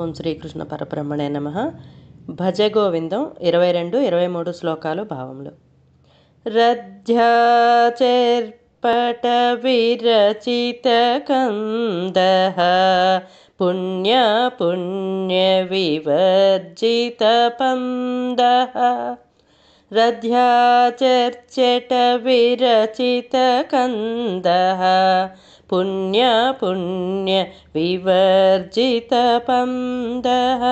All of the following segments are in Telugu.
ఓం శ్రీకృష్ణ పరబ్రహ్మణే నమ భజ గోవిందం ఇరవై రెండు ఇరవై మూడు శ్లోకాలు భావములు రధ్యాచర్పట విరచిత కంద పుణ్య పుణ్య వివర్జిత పంద రధ్యాచర్చట విరచిత కంద पुण्यपुण्यविवर्जितपन्दः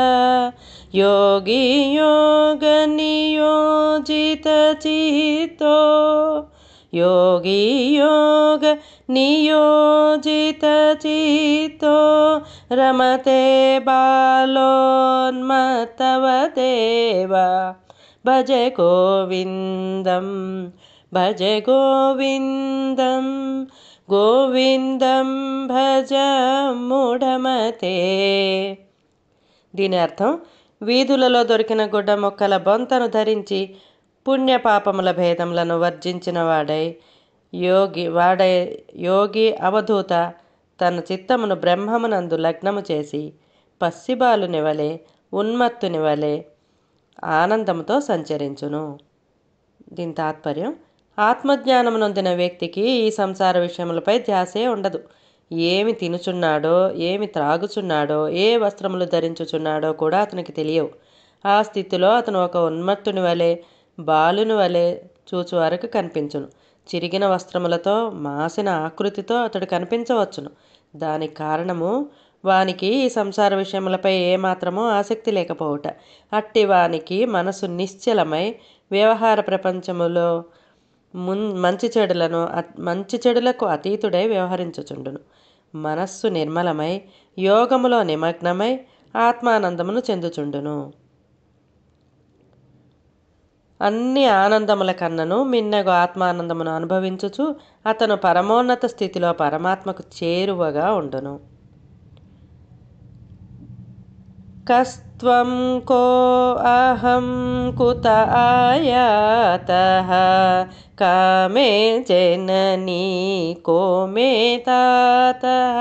योगी योगनियोजितचितो योगी योगनियोजितचितो रमते भज गोविन्दं भज गोविन्दम् గోవిందం భజ మూఢమతే దీని అర్థం వీధులలో దొరికిన గుడ్డ మొక్కల బొంతను ధరించి పుణ్యపాపముల భేదములను వర్జించిన వాడై యోగి వాడై యోగి అవధూత తన చిత్తమును బ్రహ్మమునందు లగ్నము చేసి పసిబాలుని వలె ఉన్మత్తుని వలె ఆనందముతో సంచరించును దీని తాత్పర్యం ఆత్మజ్ఞానం నొందిన వ్యక్తికి ఈ సంసార విషయములపై ధ్యాసే ఉండదు ఏమి తినుచున్నాడో ఏమి త్రాగుచున్నాడో ఏ వస్త్రములు ధరించుచున్నాడో కూడా అతనికి తెలియవు ఆ స్థితిలో అతను ఒక ఉన్మత్తుని వలె బాలుని వలె వరకు కనిపించును చిరిగిన వస్త్రములతో మాసిన ఆకృతితో అతడు కనిపించవచ్చును దానికి కారణము వానికి ఈ సంసార విషయములపై ఏమాత్రమో ఆసక్తి లేకపోవుట అట్టి వానికి మనసు నిశ్చలమై వ్యవహార ప్రపంచములో మున్ మంచి చెడులను మంచి చెడులకు అతీతుడై వ్యవహరించుచుండును మనస్సు నిర్మలమై యోగములో నిమగ్నమై ఆత్మానందమును చెందుచుండును అన్ని ఆనందముల కన్నను మిన్నగు ఆత్మానందమును అనుభవించుచు అతను పరమోన్నత స్థితిలో పరమాత్మకు చేరువగా ఉండును కస్ त्वं को अहं कुत आयातः कामे जननी को मे तातः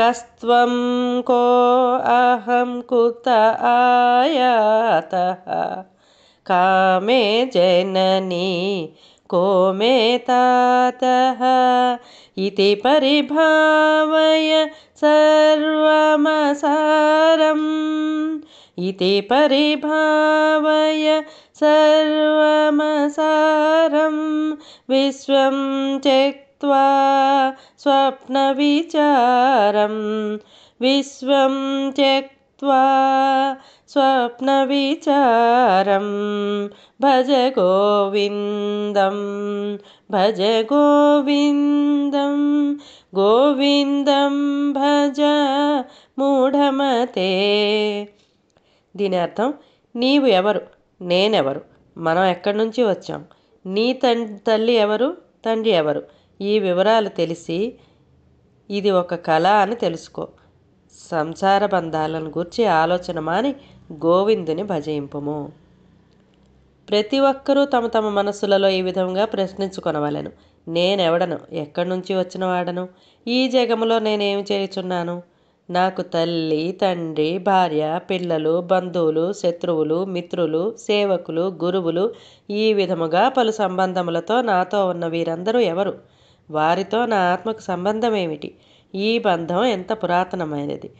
कस्त्वं को अहं कुत आयातः कामे जननी को मे तातः इति परिभावय सर्वमसारम् इति परिभावय सर्वमसारं विश्वं त्यक्त्वा स्वप्नविचारं विश्वं त्यक्त्वा स्वप्नविचारं भज गोविन्दं भज गोविन्दं गोविन्दं भज मूढमते దీని అర్థం నీవు ఎవరు నేనెవరు మనం ఎక్కడి నుంచి వచ్చాం నీ తల్లి ఎవరు తండ్రి ఎవరు ఈ వివరాలు తెలిసి ఇది ఒక కళ అని తెలుసుకో సంసార బంధాలను గురించి ఆలోచన మాని గోవిందుని భజయింపము ప్రతి ఒక్కరూ తమ తమ మనసులలో ఈ విధంగా ప్రశ్నించుకొనవలను నేనెవడను ఎక్కడి నుంచి వచ్చిన వాడను ఈ జగములో నేనేమి చేయుచున్నాను నాకు తల్లి తండ్రి భార్య పిల్లలు బంధువులు శత్రువులు మిత్రులు సేవకులు గురువులు ఈ విధముగా పలు సంబంధములతో నాతో ఉన్న వీరందరూ ఎవరు వారితో నా ఆత్మకు సంబంధం ఏమిటి ఈ బంధం ఎంత పురాతనమైనది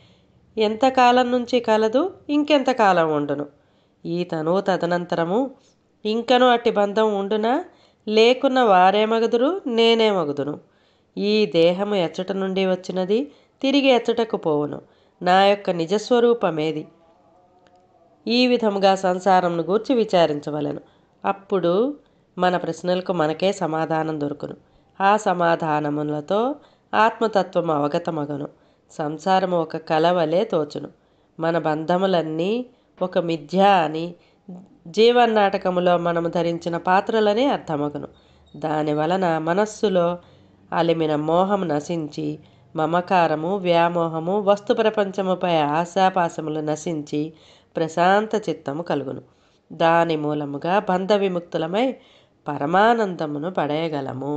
ఎంతకాలం నుంచి కలదు ఇంకెంతకాలం ఉండును ఈ తనువు తదనంతరము ఇంకను అట్టి బంధం ఉండునా లేకున్న వారేమగుదురు నేనేమగుదును ఈ దేహము ఎచ్చట నుండి వచ్చినది తిరిగి ఎచ్చటకు పోవును నా యొక్క నిజస్వరూపమేది ఈ విధముగా సంసారంను గూర్చి విచారించవలను అప్పుడు మన ప్రశ్నలకు మనకే సమాధానం దొరుకును ఆ సమాధానములతో ఆత్మతత్వం అవగతమగను సంసారము ఒక కలవలే తోచును మన బంధములన్నీ ఒక మిథ్య అని జీవన్నాటకములో మనము ధరించిన పాత్రలనే అర్థమగును దాని వలన మనస్సులో అలిమిన మోహం నశించి మమకారము వ్యామోహము వస్తు ప్రపంచముపై ఆశాపాశములు నశించి ప్రశాంత చిత్తము కలుగును దాని మూలముగా బంధ విముక్తులమై పరమానందమును పడేయగలము